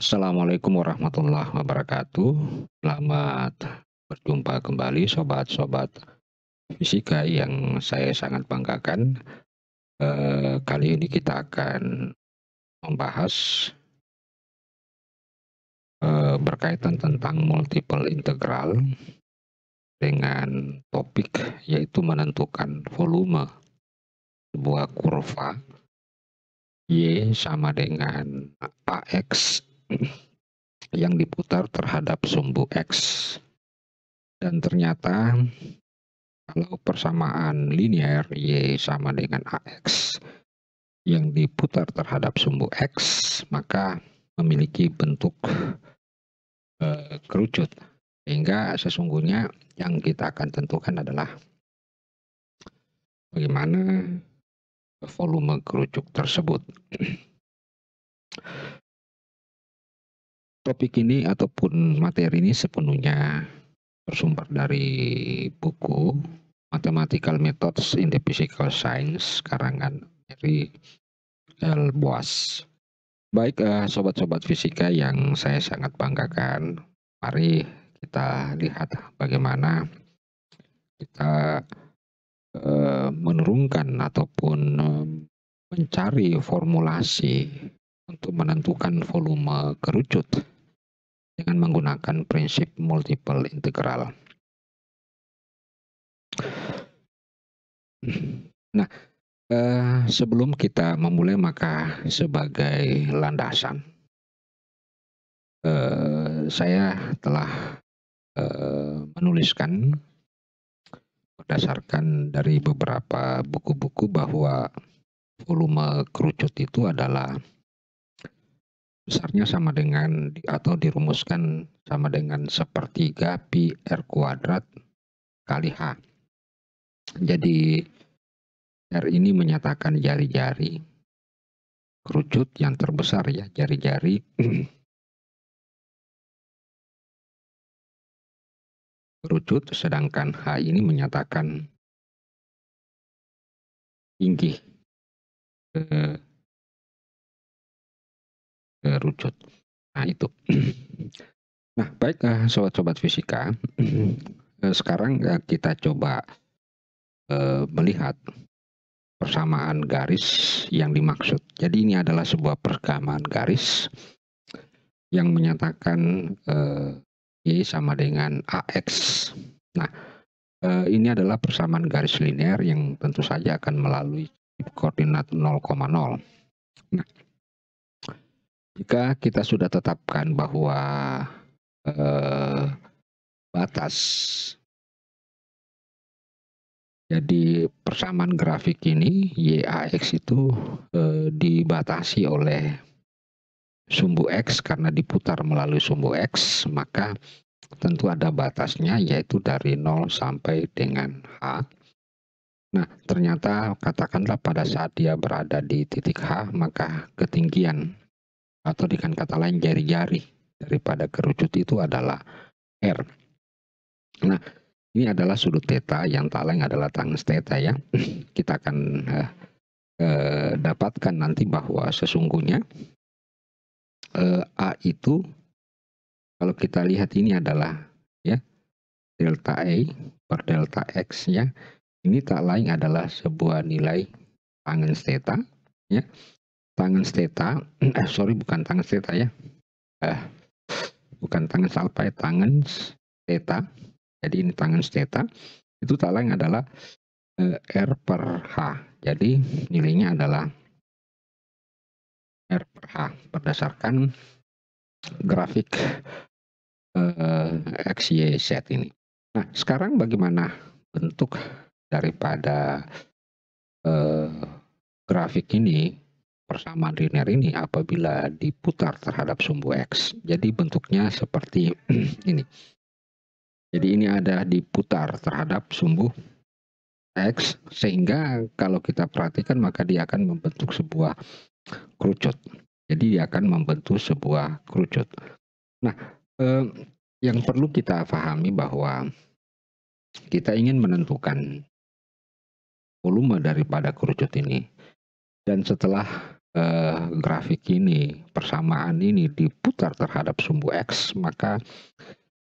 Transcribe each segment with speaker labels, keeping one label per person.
Speaker 1: Assalamualaikum warahmatullahi wabarakatuh. Selamat berjumpa kembali sobat-sobat fisika yang saya sangat banggakan. E,
Speaker 2: kali ini kita akan membahas
Speaker 1: e, berkaitan tentang multiple integral dengan topik yaitu menentukan volume sebuah kurva Y sama dengan AX yang diputar terhadap sumbu X. Dan ternyata kalau persamaan linear Y sama dengan AX yang diputar terhadap sumbu X, maka memiliki bentuk eh, kerucut. Sehingga sesungguhnya yang kita
Speaker 2: akan tentukan adalah bagaimana volume kerucut tersebut.
Speaker 1: topik ini ataupun materi ini sepenuhnya bersumber dari buku Mathematical Methods in the Physical Science karangan dari L. Boas. Baik eh, sobat-sobat fisika yang saya sangat banggakan, mari kita lihat bagaimana kita eh, menurunkan ataupun eh, mencari formulasi untuk menentukan volume kerucut dengan menggunakan prinsip multiple integral.
Speaker 2: Nah, eh, sebelum
Speaker 1: kita memulai maka sebagai landasan, eh, saya telah eh, menuliskan berdasarkan dari beberapa buku-buku bahwa volume kerucut itu adalah besarnya sama dengan atau dirumuskan sama dengan sepertiga pi r kuadrat kali h. Jadi r ini menyatakan
Speaker 2: jari-jari kerucut yang terbesar ya jari-jari kerucut sedangkan h ini menyatakan tinggi kerucut. Nah, itu.
Speaker 1: nah, baik sobat-sobat fisika, eh, sekarang ya kita coba eh, melihat persamaan garis yang dimaksud. Jadi ini adalah sebuah persamaan garis yang menyatakan eh, Y sama dengan AX. Nah, ini adalah persamaan garis linear yang tentu saja akan melalui koordinat 0,0. Nah, jika kita sudah tetapkan bahwa eh, batas jadi persamaan grafik ini YAX itu eh, dibatasi oleh sumbu X karena diputar melalui sumbu X maka tentu ada batasnya yaitu dari 0 sampai dengan H. Nah ternyata katakanlah pada saat dia berada di titik H maka ketinggian atau dengan kata lain jari-jari daripada kerucut itu adalah R. Nah, ini adalah sudut theta yang tak lain adalah tangens theta ya. Kita akan eh, eh, dapatkan nanti bahwa sesungguhnya eh, A itu kalau kita lihat ini adalah ya delta A per delta x ya. ini tak lain adalah sebuah nilai tangens theta ya tangan steta, eh sorry bukan tangan steta ya, eh, bukan tangan salpa ya, tangan steta. Jadi ini tangan steta itu talang adalah eh, R per H. Jadi nilainya
Speaker 2: adalah R per H berdasarkan
Speaker 1: grafik eh, X, Y, Z ini. Nah, sekarang bagaimana bentuk daripada eh, grafik ini persamaan linear ini apabila diputar terhadap sumbu X. Jadi bentuknya seperti ini. Jadi ini ada diputar terhadap sumbu X sehingga kalau kita perhatikan maka dia akan membentuk sebuah kerucut. Jadi dia akan membentuk sebuah kerucut. Nah, eh, yang perlu kita pahami bahwa kita ingin menentukan volume daripada kerucut ini. Dan setelah eh, grafik ini, persamaan ini diputar terhadap sumbu X, maka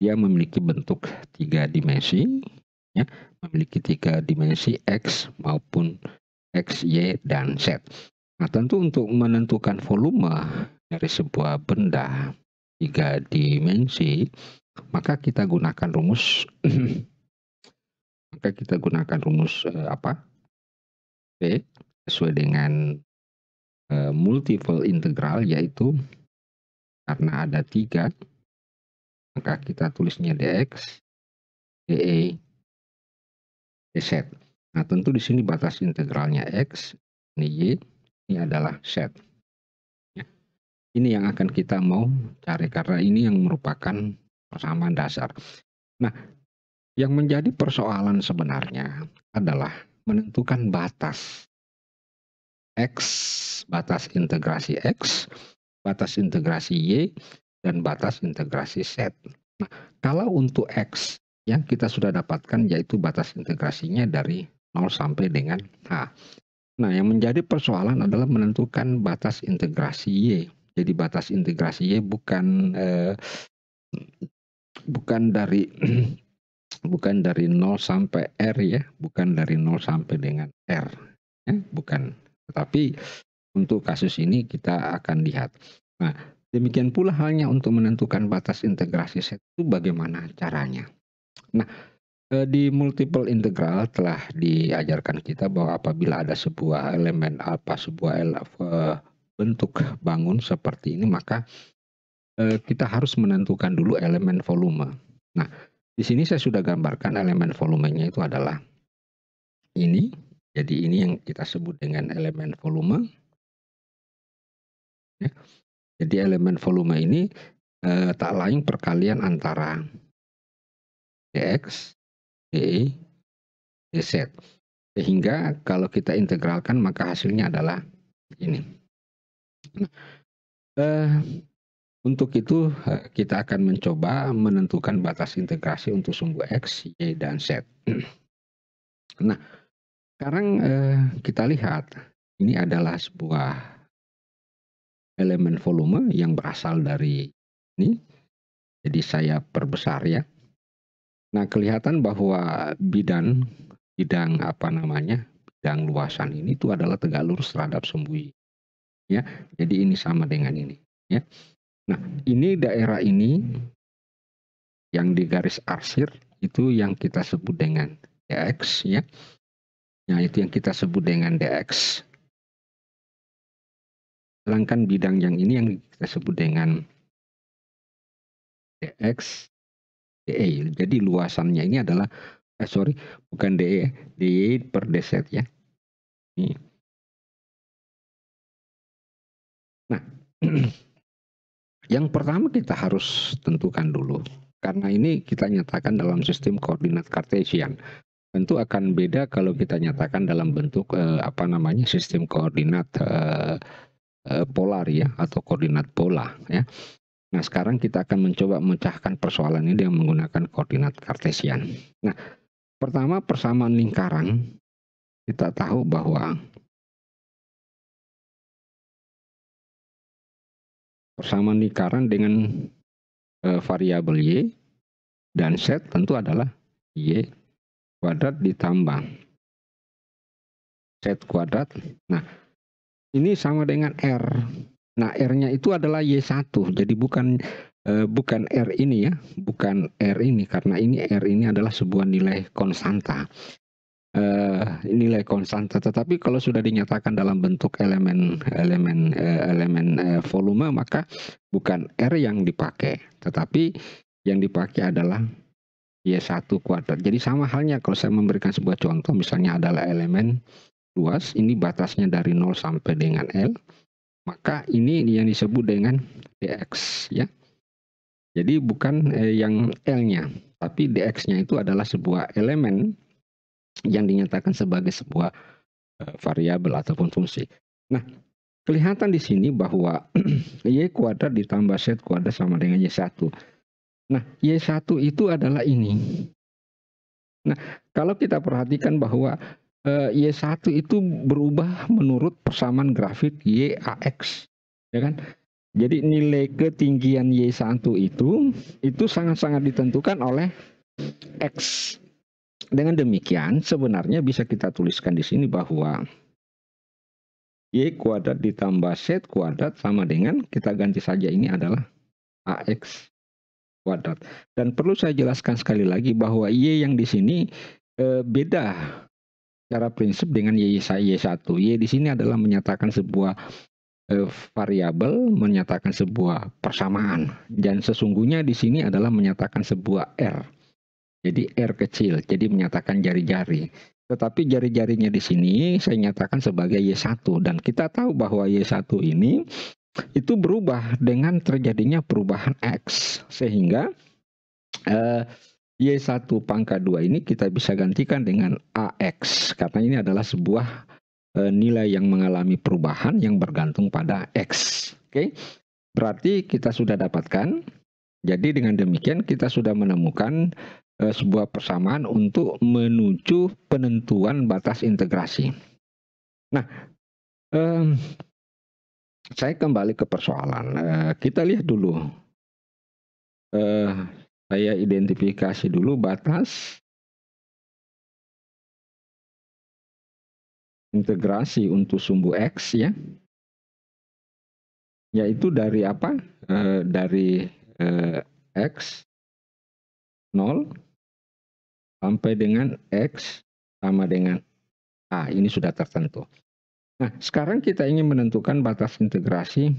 Speaker 1: dia memiliki bentuk tiga dimensi, ya, memiliki tiga dimensi X maupun X, Y, dan Z. Nah, tentu untuk menentukan volume dari sebuah benda tiga dimensi, maka kita gunakan rumus maka kita gunakan rumus eh, apa? P sesuai dengan Eh, multiple integral yaitu karena ada
Speaker 2: tiga maka kita tulisnya dx de
Speaker 1: dz. Nah tentu di sini batas integralnya x ini y ini adalah z. Ya. Ini yang akan kita mau cari karena ini yang merupakan persamaan dasar. Nah, yang menjadi persoalan sebenarnya adalah menentukan batas X, batas integrasi X, batas integrasi Y, dan batas integrasi Z. Nah, kalau untuk X yang kita sudah dapatkan yaitu batas integrasinya dari 0 sampai dengan H. Nah, yang menjadi persoalan adalah menentukan batas integrasi Y. Jadi batas integrasi Y bukan eh, bukan dari bukan dari 0 sampai R ya, bukan dari 0 sampai dengan R. Ya, bukan tetapi untuk kasus ini kita akan lihat. Nah, demikian pula halnya untuk menentukan batas integrasi set itu bagaimana caranya. Nah, e, di multiple integral telah diajarkan kita bahwa apabila ada sebuah elemen alpha, sebuah e, bentuk bangun seperti ini maka e, kita harus menentukan dulu elemen volume. Nah, di sini saya sudah gambarkan elemen volumenya itu adalah ini jadi ini yang kita sebut dengan elemen volume. Ya. Jadi elemen volume ini eh, tak lain perkalian antara dx, dy, dz. Sehingga kalau kita integralkan maka hasilnya adalah ini. Nah, eh, untuk itu eh, kita akan mencoba menentukan batas integrasi untuk sumbu x, y, dan z. Nah, sekarang eh, kita lihat ini adalah sebuah elemen volume yang berasal dari ini. Jadi saya perbesar ya. Nah, kelihatan bahwa bidan bidang apa namanya? bidang luasan ini itu adalah tegak lurus terhadap sembui. Ya. Jadi ini sama dengan ini, ya. Nah, ini daerah ini yang di garis arsir itu yang kita sebut dengan x, ya. Nah, itu yang kita sebut dengan DX.
Speaker 2: Sedangkan bidang yang ini yang kita sebut dengan DX DE. Jadi luasannya ini adalah eh sorry, bukan DE, DE per deset ya. Ini.
Speaker 1: Nah, yang pertama kita harus tentukan dulu karena ini kita nyatakan dalam sistem koordinat kartesian tentu akan beda kalau kita nyatakan dalam bentuk eh, apa namanya sistem koordinat eh, eh polar ya atau koordinat pola ya. Nah sekarang kita akan mencoba mencahkan persoalan ini dengan menggunakan koordinat kartesian. Nah pertama persamaan lingkaran kita tahu bahwa
Speaker 2: persamaan lingkaran dengan eh, variabel y dan set tentu adalah y
Speaker 1: kuadrat ditambah Z kuadrat. Nah, ini sama dengan R. Nah, R-nya itu adalah Y1. Jadi bukan eh, bukan R ini ya, bukan R ini karena ini R ini adalah sebuah nilai konstanta. Eh, nilai konstanta tetapi kalau sudah dinyatakan dalam bentuk elemen elemen eh, elemen eh, volume maka bukan R yang dipakai, tetapi yang dipakai adalah Y1 iya, kuadrat. Jadi sama halnya kalau saya memberikan sebuah contoh misalnya adalah elemen luas, ini batasnya dari 0 sampai dengan L, maka ini yang disebut dengan dx ya. Jadi bukan eh, yang L-nya, tapi dx-nya itu adalah sebuah elemen yang dinyatakan sebagai sebuah eh, variabel ataupun fungsi. Nah, kelihatan di sini bahwa y kuadrat ditambah z kuadrat sama dengan y1 Nah, Y1 itu adalah ini. Nah, kalau kita perhatikan bahwa eh, Y1 itu berubah menurut persamaan grafik YAX, ya kan? Jadi nilai ketinggian Y1 itu itu sangat-sangat ditentukan oleh X. Dengan demikian sebenarnya bisa kita tuliskan di sini bahwa Y kuadrat ditambah Z kuadrat sama dengan kita ganti saja ini adalah AX kuadrat. Dan perlu saya jelaskan sekali lagi bahwa Y yang di sini e, beda secara prinsip dengan Y Y1. Y di sini adalah menyatakan sebuah e, variabel, menyatakan sebuah persamaan. Dan sesungguhnya di sini adalah menyatakan sebuah R. Jadi R kecil, jadi menyatakan jari-jari. Tetapi jari-jarinya di sini saya nyatakan sebagai Y1. Dan kita tahu bahwa Y1 ini itu berubah dengan terjadinya perubahan X sehingga eh, Y1 pangkat 2 ini kita bisa gantikan dengan AX karena ini adalah sebuah eh, nilai yang mengalami perubahan yang bergantung pada X oke berarti kita sudah dapatkan jadi dengan demikian kita sudah menemukan eh, sebuah persamaan untuk menuju penentuan batas integrasi nah saya kembali ke persoalan. Eh, kita lihat dulu. Eh, saya identifikasi dulu batas
Speaker 2: integrasi untuk sumbu X ya. Yaitu dari apa? Eh, dari X 0 sampai dengan X sama dengan A. Ini sudah tertentu. Nah, sekarang kita ingin menentukan batas integrasi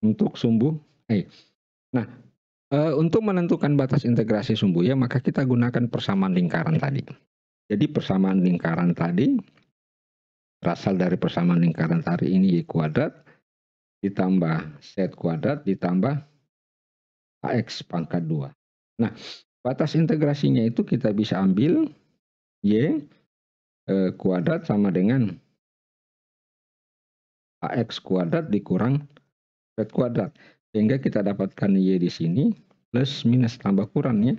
Speaker 2: untuk sumbu E.
Speaker 1: Nah, e, untuk menentukan batas integrasi sumbu ya, maka kita gunakan persamaan lingkaran tadi. Jadi persamaan lingkaran tadi berasal dari persamaan lingkaran tadi ini Y kuadrat ditambah Z kuadrat ditambah AX pangkat 2. Nah, Batas integrasinya itu kita bisa ambil Y eh, kuadrat sama dengan AX kuadrat dikurang Z kuadrat. Sehingga kita dapatkan Y di sini plus minus tambah kurangnya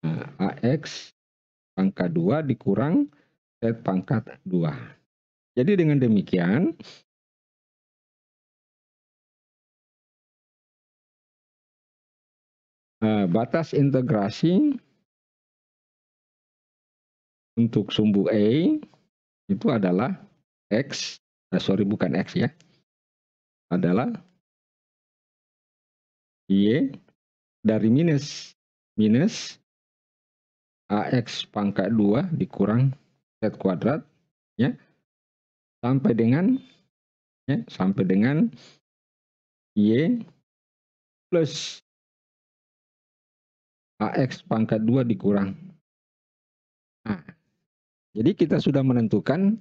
Speaker 1: nah, AX pangkat 2 dikurang Z pangkat 2. Jadi dengan
Speaker 2: demikian Eh, batas integrasi untuk sumbu E itu adalah X, eh, sorry bukan X ya, adalah Y dari minus minus AX
Speaker 1: pangkat 2 dikurang Z kuadrat ya sampai dengan ya sampai dengan Y
Speaker 2: plus AX pangkat 2 dikurang. Nah, jadi kita sudah menentukan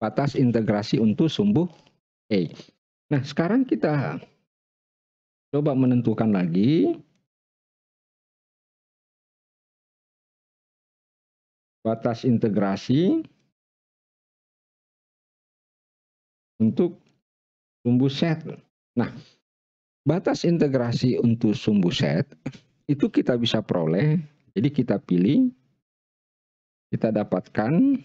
Speaker 2: batas integrasi untuk sumbu E. Nah, sekarang kita coba menentukan lagi batas integrasi untuk sumbu set.
Speaker 1: Nah, Batas integrasi untuk sumbu set itu kita bisa peroleh. Jadi kita pilih, kita dapatkan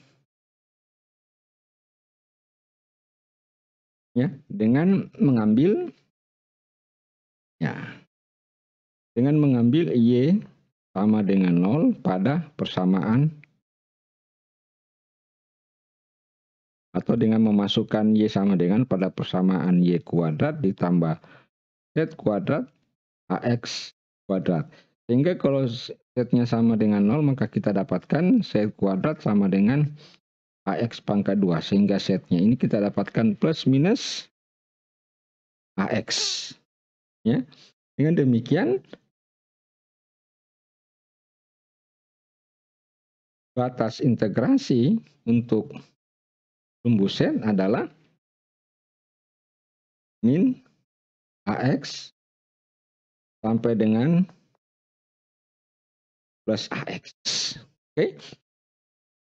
Speaker 2: ya dengan mengambil ya dengan mengambil y
Speaker 1: sama dengan 0 pada persamaan atau dengan memasukkan y sama dengan pada persamaan y kuadrat ditambah z kuadrat ax kuadrat. Sehingga kalau z-nya sama dengan 0, maka kita dapatkan z kuadrat sama dengan ax pangkat 2. Sehingga z-nya ini kita dapatkan plus minus ax. Ya. Dengan demikian,
Speaker 2: batas integrasi untuk sumbu z adalah min AX sampai dengan
Speaker 1: plus AX. Oke. Okay?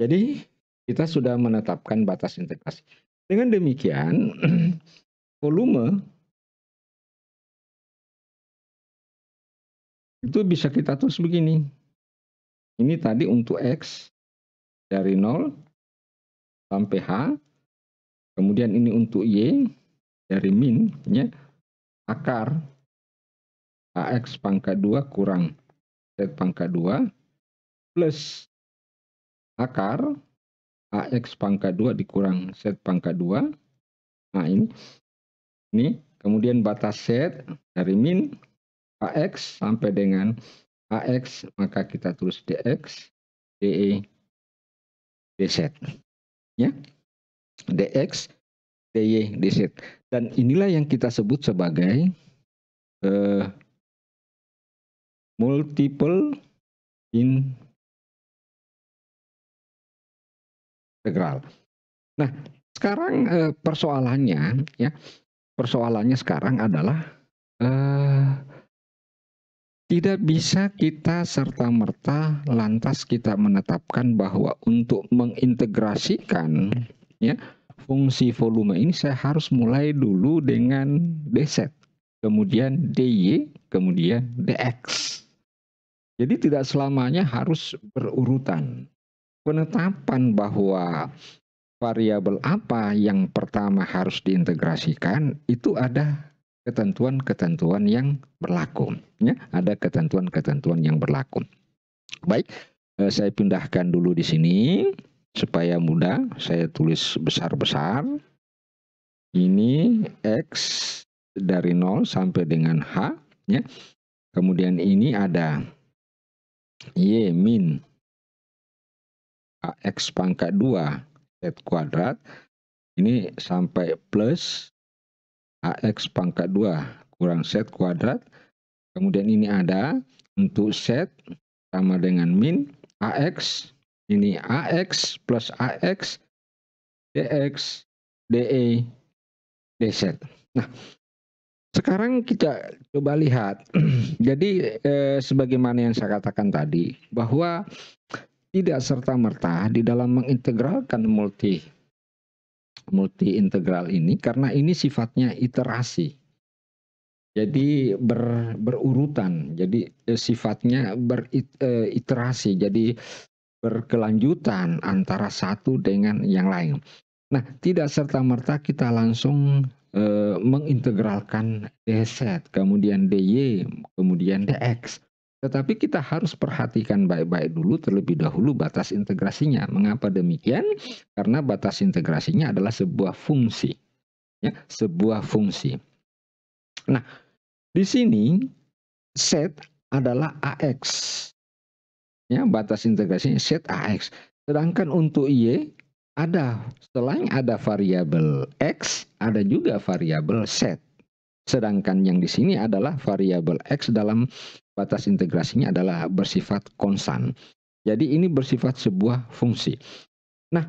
Speaker 1: Jadi kita sudah menetapkan batas integrasi. Dengan demikian, volume
Speaker 2: itu bisa kita tulis begini. Ini tadi untuk X dari 0 sampai H. Kemudian ini untuk Y dari min. Ya akar AX pangkat 2 kurang Z
Speaker 1: pangkat 2 plus akar AX pangkat 2 dikurang Z pangkat 2. Nah ini. Ini kemudian batas Z dari min AX sampai dengan AX maka kita tulis DX DE DZ. Ya. DX DY DZ. Dan inilah yang kita sebut sebagai uh, multiple
Speaker 2: integral.
Speaker 1: Nah, sekarang uh, persoalannya ya, persoalannya sekarang adalah uh, tidak bisa kita serta-merta lantas kita menetapkan bahwa untuk mengintegrasikan ya fungsi volume ini saya harus mulai dulu dengan DZ, kemudian DY, kemudian DX. Jadi tidak selamanya harus berurutan. Penetapan bahwa variabel apa yang pertama harus diintegrasikan itu ada ketentuan-ketentuan yang berlaku. Ya, ada ketentuan-ketentuan yang berlaku. Baik, eh, saya pindahkan dulu di sini supaya mudah saya tulis besar-besar ini X dari 0 sampai dengan H ya kemudian ini ada Y min AX pangkat 2 Z kuadrat ini sampai plus AX pangkat 2 kurang Z kuadrat kemudian ini ada untuk Z sama dengan min AX ini AX plus AX DX DE DZ. Nah, sekarang kita coba lihat. Jadi eh, sebagaimana yang saya katakan tadi bahwa tidak serta merta di dalam mengintegralkan multi multi integral ini karena ini sifatnya iterasi. Jadi ber, berurutan, jadi eh, sifatnya beriterasi. Eh, jadi berkelanjutan antara satu dengan yang lain. Nah, tidak serta-merta kita langsung e, mengintegralkan DZ, kemudian DY, kemudian DX. Tetapi kita harus perhatikan baik-baik dulu terlebih dahulu batas integrasinya. Mengapa demikian? Karena batas integrasinya adalah sebuah fungsi. Ya, sebuah fungsi. Nah, di sini set adalah AX ya batas integrasinya set AX. Sedangkan untuk Y ada selain ada variabel X, ada juga variabel set. Sedangkan yang di sini adalah variabel X dalam batas integrasinya adalah bersifat konstan. Jadi ini bersifat sebuah fungsi. Nah,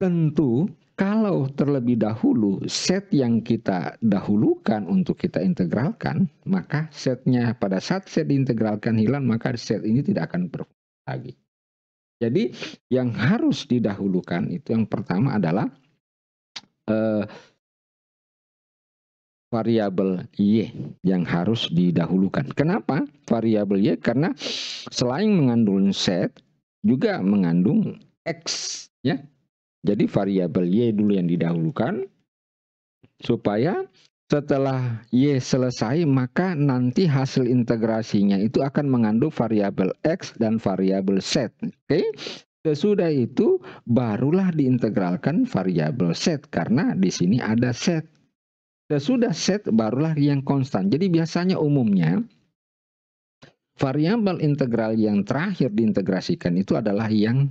Speaker 1: tentu kalau terlebih dahulu set yang kita dahulukan untuk kita integralkan, maka setnya pada saat set diintegralkan hilang, maka set ini tidak akan berfungsi lagi. Jadi yang harus didahulukan itu yang pertama adalah uh, variabel y yang harus didahulukan. Kenapa variabel y? Karena selain mengandung set juga mengandung x ya jadi variabel Y dulu yang didahulukan supaya setelah Y selesai maka nanti hasil integrasinya itu akan mengandung variabel X dan variabel Z. Oke. Okay? Sesudah itu barulah diintegralkan variabel z karena di sini ada z. Sesudah z barulah yang konstan. Jadi biasanya umumnya variabel integral yang terakhir diintegrasikan itu adalah yang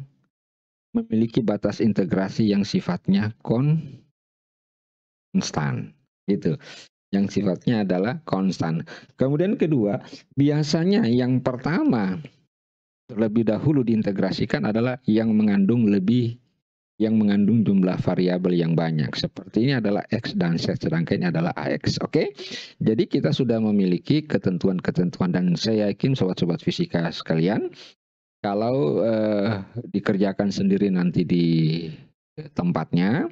Speaker 1: memiliki batas integrasi yang sifatnya konstan gitu yang sifatnya adalah konstan. Kemudian kedua, biasanya yang pertama terlebih dahulu diintegrasikan adalah yang mengandung lebih yang mengandung jumlah variabel yang banyak. Seperti ini adalah X dan Z, sedangkan ini adalah AX. Oke, jadi kita sudah memiliki ketentuan-ketentuan dan saya yakin sobat-sobat fisika sekalian kalau eh, dikerjakan sendiri nanti di tempatnya,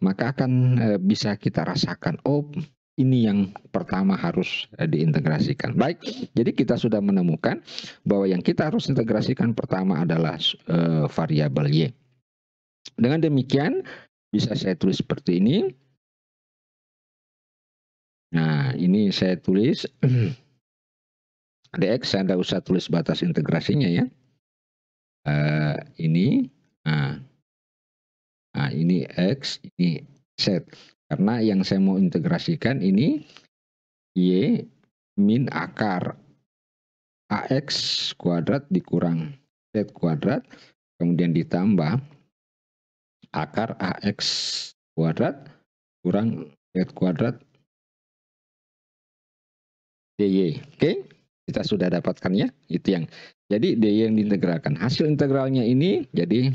Speaker 1: maka akan eh, bisa kita rasakan, oh ini yang pertama harus eh, diintegrasikan. Baik, jadi kita sudah menemukan bahwa yang kita harus integrasikan pertama adalah e, variabel y. Dengan demikian bisa saya tulis seperti ini. Nah, ini saya tulis dx saya tidak usah tulis batas integrasinya ya uh, ini nah, nah ini x ini z karena yang saya mau integrasikan ini y min akar ax kuadrat dikurang z kuadrat kemudian ditambah akar ax kuadrat kurang z kuadrat dy oke okay? kita sudah dapatkan ya itu yang jadi D yang diintegralkan hasil integralnya ini jadi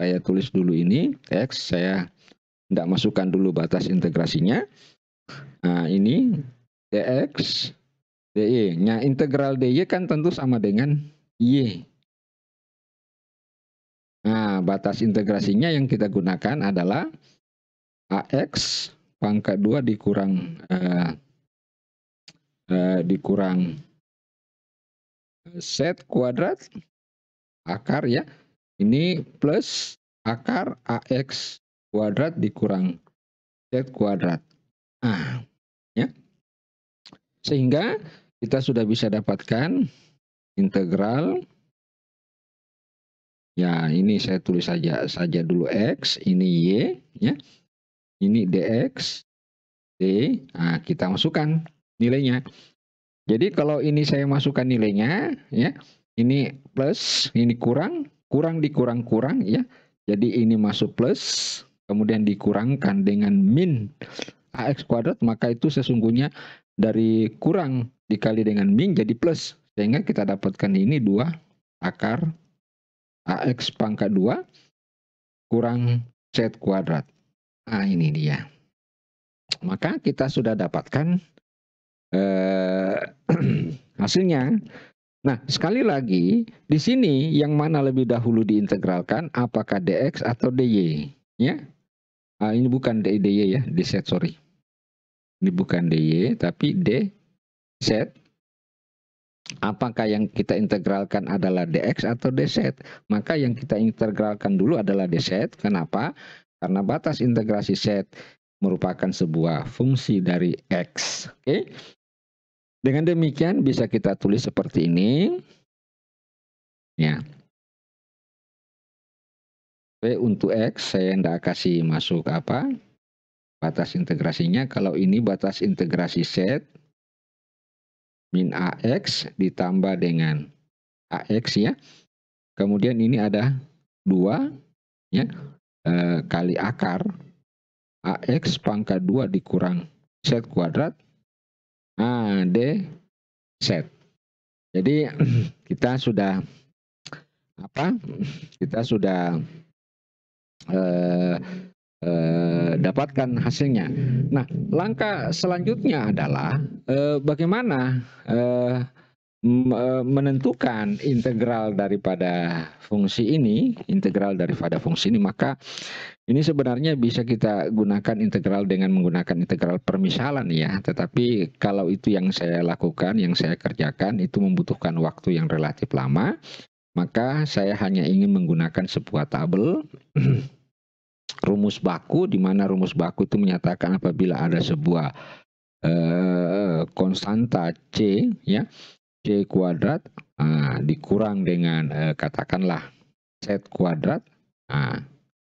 Speaker 1: saya tulis dulu ini X saya tidak masukkan dulu batas integrasinya nah ini DX DY nya integral DY e kan tentu sama dengan Y e. nah batas integrasinya yang kita gunakan adalah AX pangkat 2 dikurang eh, eh, dikurang Z kuadrat akar ya. Ini plus akar AX kuadrat dikurang Z kuadrat. Nah, ya. Sehingga kita sudah bisa dapatkan integral Ya, ini saya tulis saja saja dulu x, ini y, ya. Ini dx d. Nah, kita masukkan nilainya. Jadi kalau ini saya masukkan nilainya, ya, ini plus, ini kurang, kurang dikurang kurang, ya. Jadi ini masuk plus, kemudian dikurangkan dengan min ax kuadrat, maka itu sesungguhnya dari kurang dikali dengan min jadi plus, sehingga kita dapatkan ini dua akar ax pangkat 2 kurang z kuadrat. Nah ini dia. Maka kita sudah dapatkan eh, hasilnya. Nah, sekali lagi di sini yang mana lebih dahulu diintegralkan apakah dx atau dy, ya? Ah, ini bukan dy ya, dz sorry. Ini bukan dy tapi dz. Apakah yang kita integralkan adalah dx atau dz? Maka yang kita integralkan dulu adalah dz. Kenapa? Karena batas integrasi set merupakan sebuah fungsi dari x. Oke. Dengan demikian bisa kita tulis seperti ini.
Speaker 2: Ya. P untuk X
Speaker 1: saya tidak kasih masuk apa batas integrasinya. Kalau ini batas integrasi set min AX ditambah dengan AX ya. Kemudian ini ada dua ya e, kali akar AX pangkat 2 dikurang set kuadrat A, D, Z. Jadi kita sudah apa? Kita sudah eh, eh, dapatkan hasilnya. Nah, langkah selanjutnya adalah eh, bagaimana eh, menentukan integral daripada fungsi ini, integral daripada fungsi ini, maka ini sebenarnya bisa kita gunakan integral dengan menggunakan integral permisalan ya. Tetapi kalau itu yang saya lakukan, yang saya kerjakan itu membutuhkan waktu yang relatif lama, maka saya hanya ingin menggunakan sebuah tabel rumus baku di mana rumus baku itu menyatakan apabila ada sebuah eh, konstanta C ya C kuadrat nah, dikurang dengan eh, katakanlah Z kuadrat. Nah,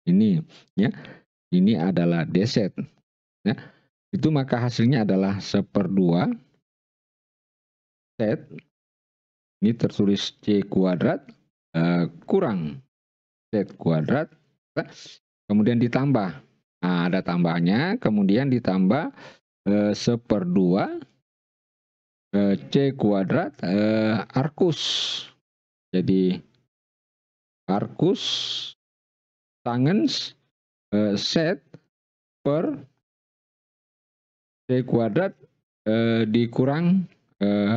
Speaker 1: ini ya. Ini adalah DZ. Ya. Itu maka hasilnya adalah seperdua Z. Ini tertulis C kuadrat eh, kurang Z kuadrat. Ya. Kemudian ditambah. Nah, ada tambahannya. Kemudian ditambah eh, seperdua C kuadrat eh, arkus.
Speaker 2: Jadi arkus tangens eh, set per C kuadrat
Speaker 1: eh, dikurang eh,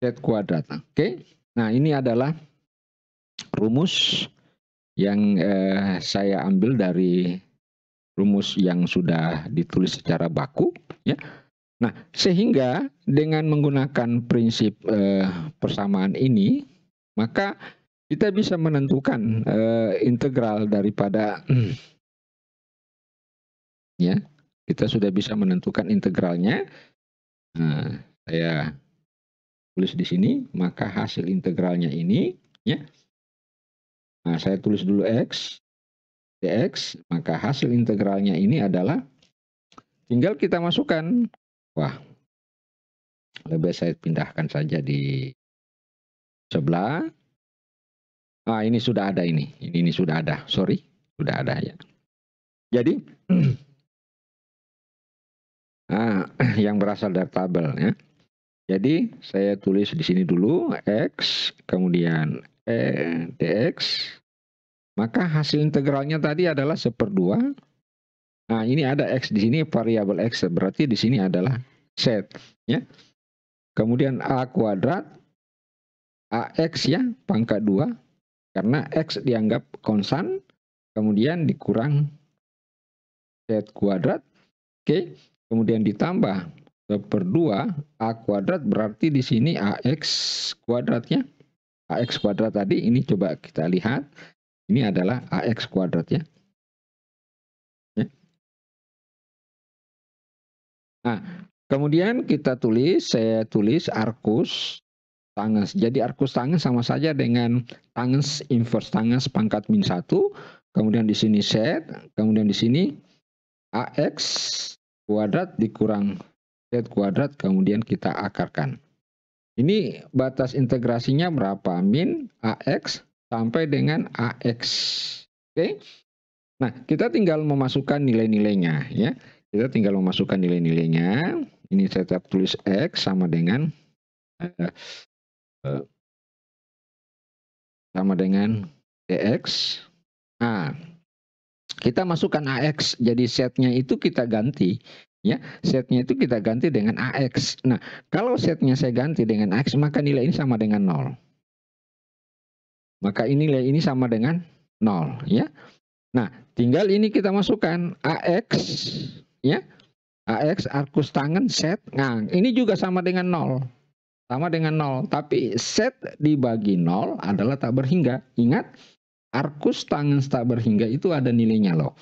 Speaker 1: Z kuadrat. Oke. Okay? Nah, ini adalah rumus yang eh, saya ambil dari rumus yang sudah ditulis secara baku ya. Nah, sehingga dengan menggunakan prinsip eh, persamaan ini, maka kita bisa menentukan eh, integral daripada
Speaker 2: ya,
Speaker 1: kita sudah bisa menentukan integralnya.
Speaker 2: Nah, saya tulis di sini, maka hasil
Speaker 1: integralnya ini ya. Nah, saya tulis dulu x dx, maka hasil integralnya ini adalah tinggal kita masukkan Wah, lebih saya pindahkan saja di sebelah. Ah, ini sudah ada ini. Ini ini sudah ada. Sorry, sudah ada ya. Jadi ah, yang berasal dari tabel ya. Jadi saya tulis di sini dulu x kemudian e dx maka hasil integralnya tadi adalah seperdua Nah, ini ada x di sini variabel x berarti di sini adalah set ya. Kemudian a kuadrat ax ya pangkat 2 karena x dianggap konstan kemudian dikurang set kuadrat. Oke, kemudian ditambah per 2 a kuadrat berarti di sini ax kuadratnya. ax kuadrat tadi ini coba kita lihat. Ini adalah ax kuadrat ya. Nah, kemudian kita tulis, saya tulis arcus tangens. Jadi arcus tangens sama saja dengan tangens inverse tangens pangkat min 1. Kemudian di sini set, kemudian di sini AX kuadrat dikurang Z kuadrat, kemudian kita akarkan. Ini batas integrasinya berapa? Min AX sampai dengan AX. Oke. Okay? Nah, kita tinggal memasukkan nilai-nilainya ya. Kita ya, tinggal memasukkan nilai-nilainya. Ini saya tetap tulis X sama dengan eh, eh, sama dengan DX A. Nah, kita masukkan AX. Jadi setnya itu kita ganti ya setnya itu kita ganti dengan AX. Nah, kalau setnya saya ganti dengan AX, maka nilai ini sama dengan nol Maka ini nilai ini sama dengan nol Ya. Nah, tinggal ini kita masukkan AX ya. AX arkus tangan set ngang. Ini juga sama dengan nol. Sama dengan nol, tapi set dibagi nol adalah tak berhingga. Ingat, arkus tangan tak berhingga itu ada nilainya loh.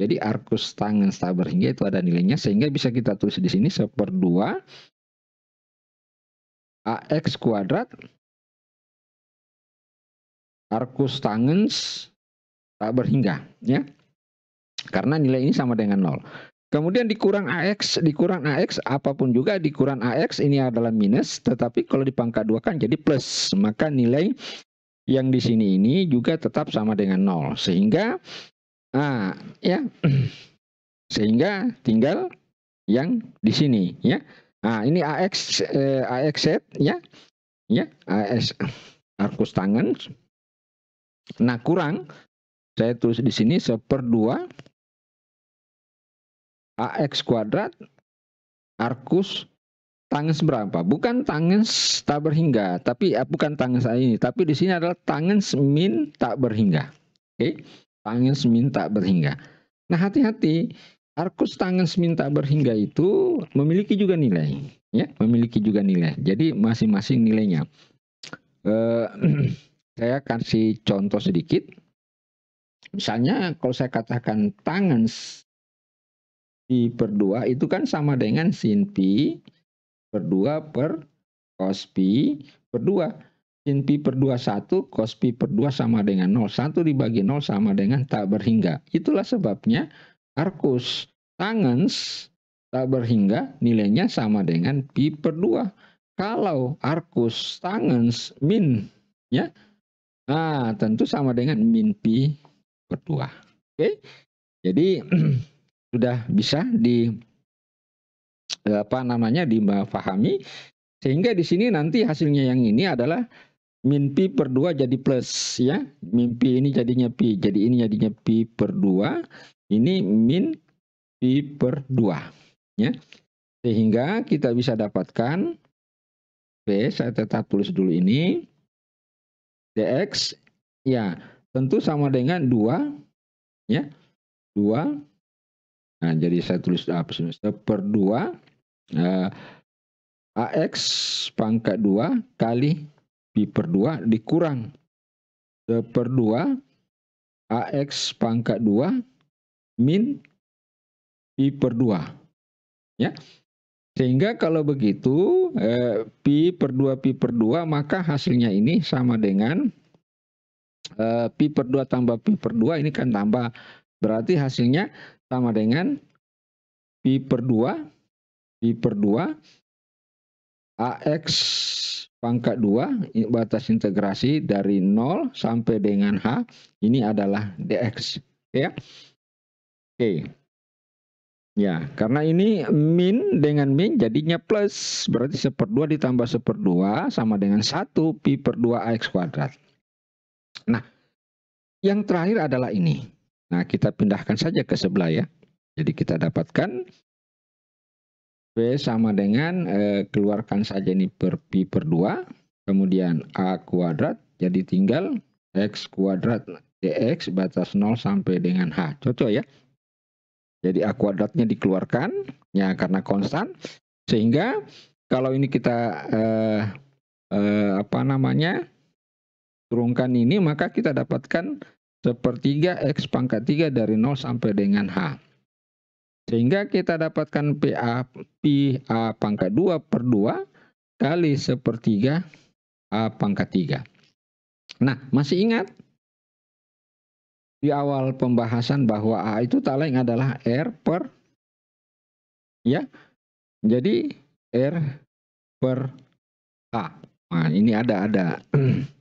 Speaker 1: Jadi arkus tangan tak berhingga itu ada nilainya sehingga bisa kita tulis di sini seper seperdua AX kuadrat arkus tangens tak berhingga ya karena nilai ini sama dengan nol Kemudian dikurang AX, dikurang AX apapun juga dikurang AX ini adalah minus, tetapi kalau dipangkat dua kan jadi plus, maka nilai yang di sini ini juga tetap sama dengan nol, sehingga ah ya sehingga tinggal yang di sini ya. Nah, ini AX eh, AX set ya. Ya, AX, arkus tangan. Nah, kurang saya tulis di sini seperdua AX kuadrat arkus tangens berapa? Bukan tangens tak berhingga, tapi eh, bukan tangens ini, tapi di sini adalah tangens min tak berhingga. Oke, okay? tangens min tak berhingga. Nah, hati-hati arkus tangens min tak berhingga itu memiliki juga nilai, ya, memiliki juga nilai. Jadi masing-masing nilainya. Eh, saya kasih contoh sedikit. Misalnya kalau saya katakan tangens pi per 2 itu kan sama dengan sin pi per 2 per cos pi per 2. Sin pi per 2 1, cos pi per 2 sama dengan 0. 1 dibagi 0 sama dengan tak berhingga. Itulah sebabnya arkus tangens tak berhingga nilainya sama dengan pi per 2. Kalau arkus tangens min ya Nah, tentu sama dengan min pi per 2. Oke. Okay? Jadi sudah bisa di eh, apa namanya dipahami sehingga di sini nanti hasilnya yang ini adalah min pi per 2 jadi plus ya. Mimpi ini jadinya pi, jadi ini jadinya pi per 2. Ini min pi per 2 ya. Sehingga kita bisa dapatkan Oke, saya tetap tulis dulu ini. dx ya, tentu sama dengan 2 ya. 2 Nah, jadi saya tulis ah, eh, A plus 5 per 2 uh, AX pangkat 2 kali Pi per 2 dikurang per 2 AX pangkat 2 min Pi per 2. Ya. Sehingga kalau begitu eh, Pi per 2 Pi per 2 maka hasilnya ini sama dengan eh, Pi per 2 tambah Pi per 2 ini kan tambah. Berarti hasilnya sama dengan pi per 2, pi per 2, ax pangkat 2, batas integrasi dari 0 sampai dengan h, ini adalah dx. Ya. Oke. Okay. Ya, karena ini min dengan min jadinya plus. Berarti 2 ditambah 2 sama dengan 1 pi per 2 AX kuadrat. Nah, yang terakhir adalah ini. Nah, kita pindahkan saja ke sebelah ya. Jadi kita dapatkan P sama dengan eh, keluarkan saja ini per p per 2. Kemudian A kuadrat. Jadi tinggal X kuadrat dx batas 0 sampai dengan H. Cocok ya. Jadi A kuadratnya dikeluarkan ya karena konstan sehingga kalau ini kita eh, eh, apa namanya turunkan ini maka kita dapatkan sepertiga X pangkat 3 dari 0 sampai dengan H. Sehingga kita dapatkan PA, PA pangkat 2 per 2 kali sepertiga A pangkat 3. Nah, masih ingat? Di awal pembahasan bahwa A itu tak lain adalah R per ya. Jadi R per
Speaker 2: A. Nah, ini ada ada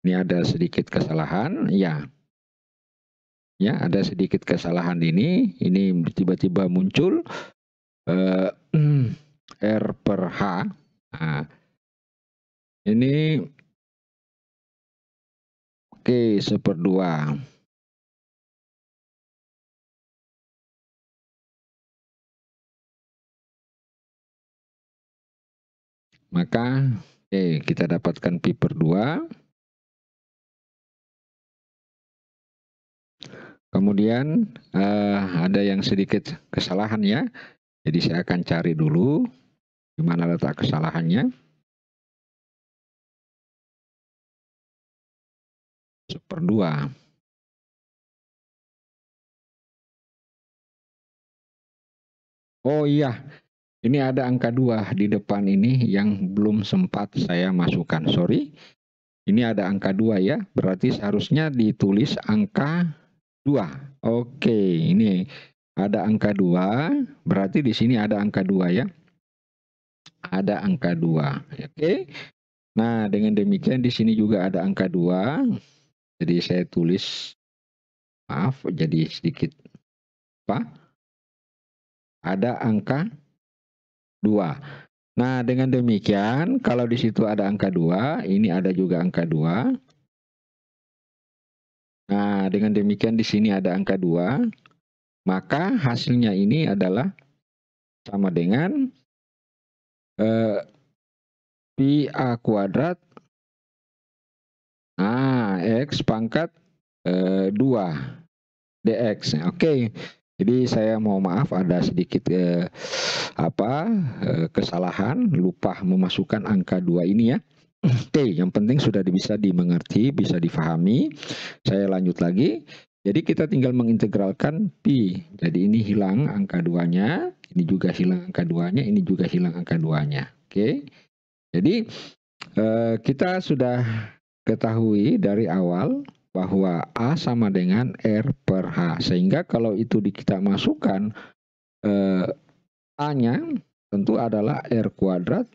Speaker 2: Ini ada sedikit kesalahan, ya.
Speaker 1: Ya, ada sedikit kesalahan ini. Ini tiba-tiba muncul uh, R per H. Nah,
Speaker 2: ini oke, okay, seperdua. Maka, oke, eh, kita dapatkan pi per dua.
Speaker 1: Kemudian uh, ada yang sedikit kesalahan ya, Jadi saya akan cari dulu di mana letak kesalahannya.
Speaker 2: Super dua.
Speaker 1: Oh iya, ini ada angka 2 di depan ini yang belum sempat saya masukkan. Sorry, ini ada angka 2 ya. Berarti seharusnya ditulis angka 2. Oke, ini ada angka dua, berarti di sini ada angka dua ya. Ada angka dua, Oke. Nah, dengan demikian di sini juga ada angka dua, Jadi saya tulis maaf jadi sedikit apa? Ada angka dua. Nah, dengan demikian kalau di situ ada angka dua, ini ada juga angka dua. Nah, dengan demikian di sini ada angka 2, maka hasilnya ini adalah sama dengan eh, pi a
Speaker 2: kuadrat
Speaker 1: ax x pangkat eh, 2 dx. Oke. Okay. Jadi saya mau maaf ada sedikit eh, apa eh, kesalahan lupa memasukkan angka 2 ini ya. Oke, yang penting sudah bisa dimengerti, bisa difahami. Saya lanjut lagi. Jadi kita tinggal mengintegralkan pi. Jadi ini hilang angka duanya, ini juga hilang angka duanya, ini juga hilang angka duanya. Oke. Jadi eh, kita sudah ketahui dari awal bahwa A sama dengan R per H. Sehingga kalau itu kita masukkan eh, A-nya tentu adalah R kuadrat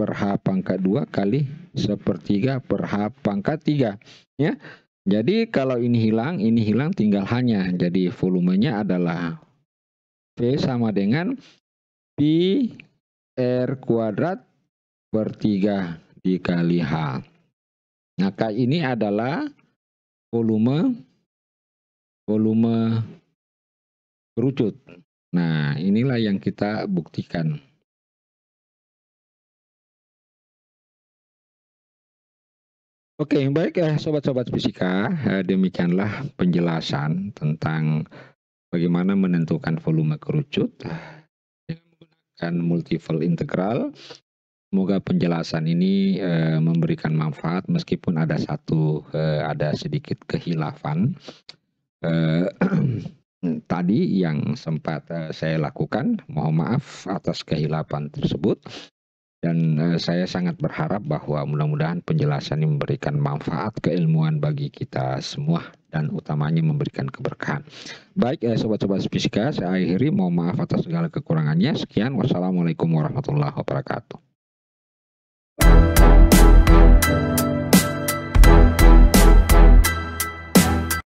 Speaker 1: per H pangkat 2 kali sepertiga per H pangkat 3. Ya. Jadi kalau ini hilang, ini hilang tinggal hanya. Jadi volumenya adalah V sama dengan pi R kuadrat per 3 dikali H. Maka ini adalah volume volume kerucut.
Speaker 2: Nah, inilah yang kita buktikan.
Speaker 1: Oke, okay, baik ya sobat-sobat fisika, eh, demikianlah penjelasan tentang bagaimana menentukan volume kerucut dengan menggunakan multiple integral. Semoga penjelasan ini eh, memberikan manfaat meskipun ada satu eh, ada sedikit kehilafan tadi yang sempat saya lakukan. Mohon maaf atas kehilafan tersebut dan eh, saya sangat berharap bahwa mudah-mudahan penjelasan ini memberikan manfaat keilmuan bagi kita semua dan utamanya memberikan keberkahan. Baik eh, sobat-sobat fisika, saya akhiri mohon maaf atas segala kekurangannya. Sekian wassalamualaikum warahmatullahi wabarakatuh.